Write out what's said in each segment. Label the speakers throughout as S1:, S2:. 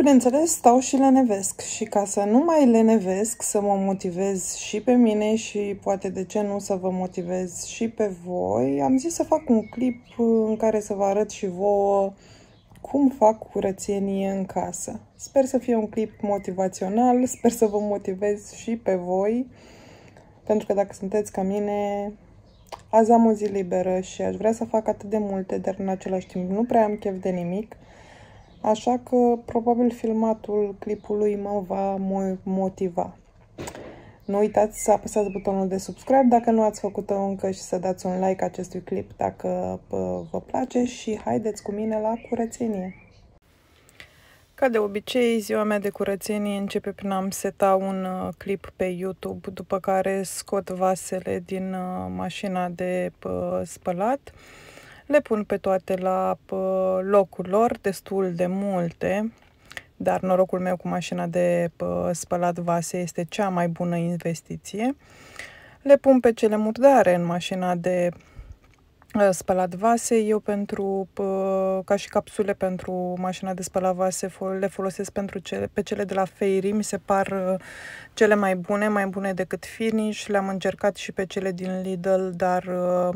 S1: bineînțeles, stau și lenevesc și ca să nu mai lenevesc, să mă motivez și pe mine și poate de ce nu să vă motivez și pe voi, am zis să fac un clip în care să vă arăt și vouă cum fac curățenie în casă. Sper să fie un clip motivațional, sper să vă motivez și pe voi, pentru că dacă sunteți ca mine, azi am o zi liberă și aș vrea să fac atât de multe, dar în același timp nu prea am chef de nimic, Așa că probabil filmatul clipului mă va motiva. Nu uitați să apăsați butonul de subscribe dacă nu ați făcut-o încă și să dați un like acestui clip dacă vă place și haideți cu mine la curățenie. Ca de obicei, ziua mea de curățenie începe prin a-mi seta un uh, clip pe YouTube, după care scot vasele din uh, mașina de spălat. Le pun pe toate la locul lor, destul de multe, dar norocul meu cu mașina de spălat vase este cea mai bună investiție. Le pun pe cele murdare în mașina de ă, spălat vase. Eu pentru, ca și capsule pentru mașina de spălat vase, le folosesc pentru cele, pe cele de la Fairy. Mi se par ă, cele mai bune, mai bune decât Finish. Le-am încercat și pe cele din Lidl, dar ă,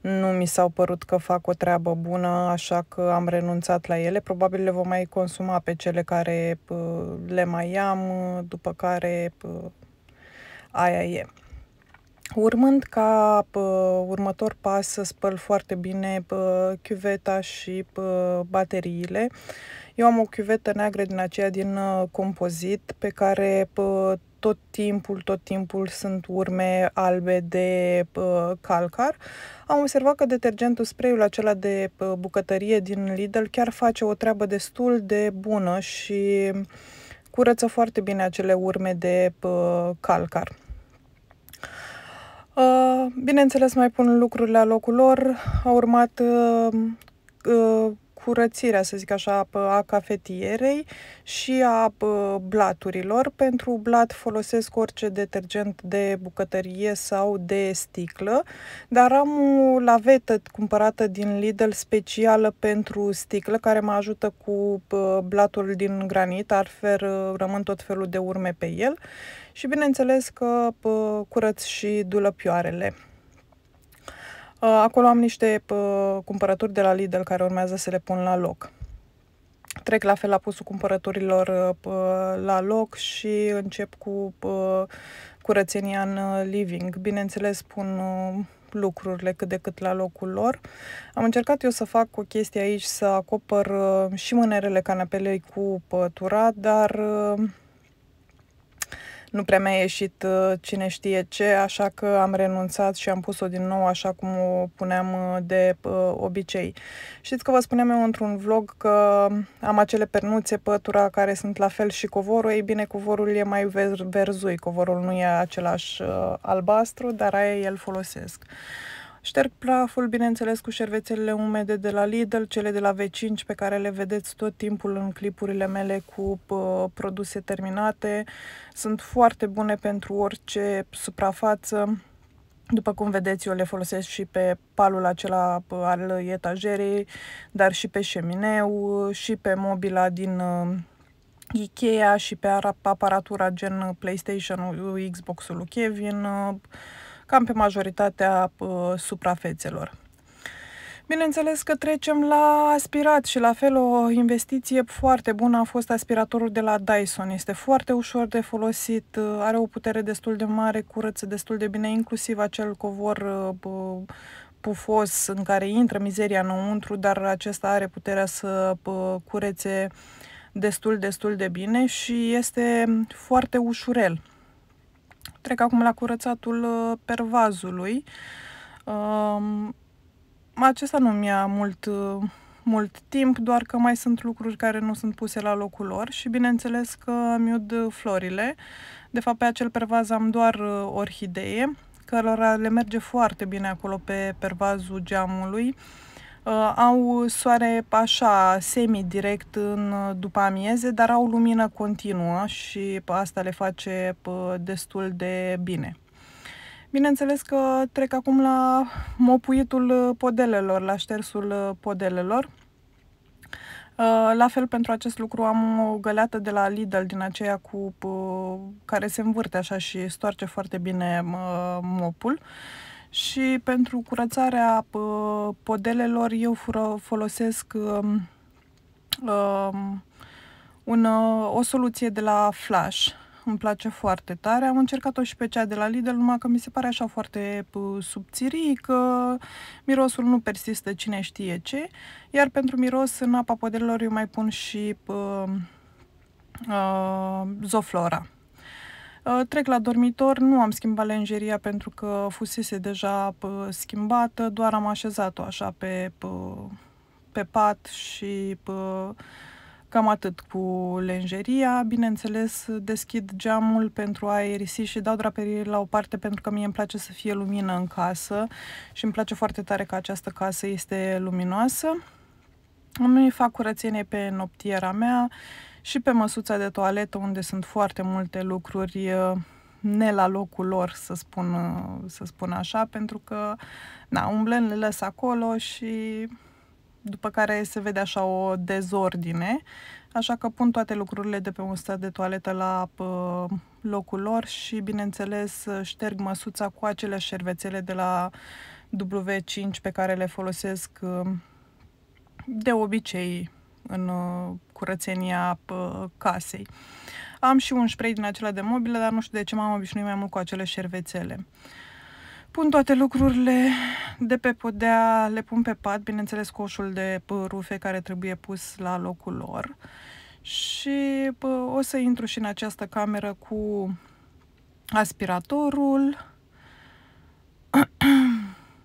S1: nu mi s-au părut că fac o treabă bună, așa că am renunțat la ele. Probabil le vom mai consuma pe cele care le mai am, după care aia e. Urmând ca pă, următor pas să spăl foarte bine pă, chiuveta și pă, bateriile, eu am o chiuvetă neagră din aceea din uh, compozit pe care pă, tot timpul, tot timpul sunt urme albe de uh, calcar. Am observat că detergentul spray-ul acela de bucătărie din Lidl chiar face o treabă destul de bună și curăță foarte bine acele urme de uh, calcar. Ă, bineînțeles, mai pun lucrurile la locul lor. A urmat ă, ă, curățirea, să zic așa, a cafetierei și a blaturilor. Pentru blat folosesc orice detergent de bucătărie sau de sticlă, dar am o lavetă cumpărată din Lidl specială pentru sticlă, care mă ajută cu blatul din granit, altfel ă, rămân tot felul de urme pe el. Și bineînțeles că curăț și dulăpioarele. Uh, acolo am niște uh, cumpărături de la Lidl care urmează să le pun la loc. Trec la fel la pusul cumpărăturilor uh, la loc și încep cu curățenia în living. Bineînțeles, pun lucrurile cât de cât la locul lor. Am încercat eu să fac o chestie aici, să acopăr și mânerele canapelei cu pătura, dar nu prea mi-a ieșit uh, cine știe ce, așa că am renunțat și am pus-o din nou așa cum o puneam uh, de uh, obicei. Știți că vă spuneam eu într-un vlog că am acele pernuțe pătura care sunt la fel și covorul, ei bine, covorul e mai verzui, covorul nu e același albastru, dar aia el folosesc. Șterg praful, bineînțeles, cu șervețelele umede de la Lidl, cele de la V5 pe care le vedeți tot timpul în clipurile mele cu uh, produse terminate. Sunt foarte bune pentru orice suprafață. După cum vedeți, eu le folosesc și pe palul acela al etajerei, dar și pe șemineu, și pe mobila din ă, Ikea și pe aparatura gen PlayStation-ul, Xbox-ul lui Kevin, uh, cam pe majoritatea suprafețelor. Bineînțeles că trecem la aspirat și la fel o investiție foarte bună a fost aspiratorul de la Dyson. Este foarte ușor de folosit, ă, are o putere destul de mare, curăță destul de bine, inclusiv acel covor ă, pufos în care intră mizeria înăuntru, dar acesta are puterea să curețe destul, destul de bine și este foarte ușurel. Trec acum la curățatul uh, pervazului. Um, acesta nu mi-a mult, uh, mult timp, doar că mai sunt lucruri care nu sunt puse la locul lor și bineînțeles că miud uh, florile. De fapt, pe acel pervaz am doar orhidee, cărora le merge foarte bine acolo pe pervazul geamului. Uh, au soare așa semi-direct în uh, după amieze, dar au lumină continuă și asta le face destul de bine. Bineînțeles că trec acum la mopuitul uh, podelelor, la ștersul podelelor. La fel pentru acest lucru am o găleată de la Lidl din aceea cu care se învârte așa și stoarce foarte bine mopul și pentru curățarea podelelor eu folosesc um, um, un, uh, o soluție de la Flash. Îmi place foarte tare. Am încercat-o și pe cea de la Lidl, numai că mi se pare așa foarte subțirică, mirosul nu persistă cine știe ce. Iar pentru miros, în apa podelelor, eu mai pun și uh, uh, zoflora. Uh, trec la dormitor, nu am schimbat lenjeria pentru că fusese deja schimbată, doar am așezat-o așa pe, pe pe pat și pe, cam atât cu lenjeria. Bineînțeles, deschid geamul pentru a aerisi și dau draperii la o parte pentru că mie îmi place să fie lumină în casă și îmi place foarte tare că această casă este luminoasă. Îmi fac curățenie pe noptiera mea și pe măsuța de toaletă unde sunt foarte multe lucruri ne la locul lor, să spun, să spun așa, pentru că na, umblând le lăs acolo și după care se vede așa o dezordine, așa că pun toate lucrurile de pe un stat de toaletă la locul lor și, bineînțeles, șterg măsuța cu acele șervețele de la W5 pe care le folosesc de obicei în uh, curățenia uh, casei. Am și un spray din acela de mobilă, dar nu știu de ce m-am obișnuit mai mult cu acele șervețele. Pun toate lucrurile de pe podea, le pun pe pat, bineînțeles coșul de rufe care trebuie pus la locul lor. Și bă, o să intru și în această cameră cu aspiratorul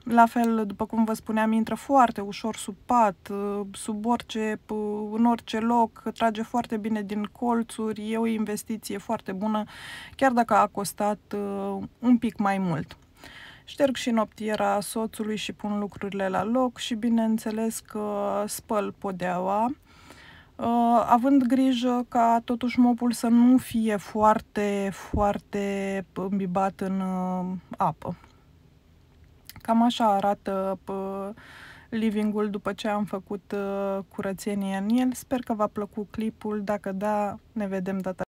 S1: La fel, după cum vă spuneam, intră foarte ușor sub pat, sub orice, în orice loc, trage foarte bine din colțuri, e o investiție foarte bună, chiar dacă a costat uh, un pic mai mult. Șterg și noptiera soțului și pun lucrurile la loc și bineînțeles că spăl podeaua, uh, având grijă ca totuși mopul să nu fie foarte, foarte îmbibat în uh, apă. Cam așa arată livingul după ce am făcut uh, curățenie în el. Sper că v-a plăcut clipul. Dacă da, ne vedem data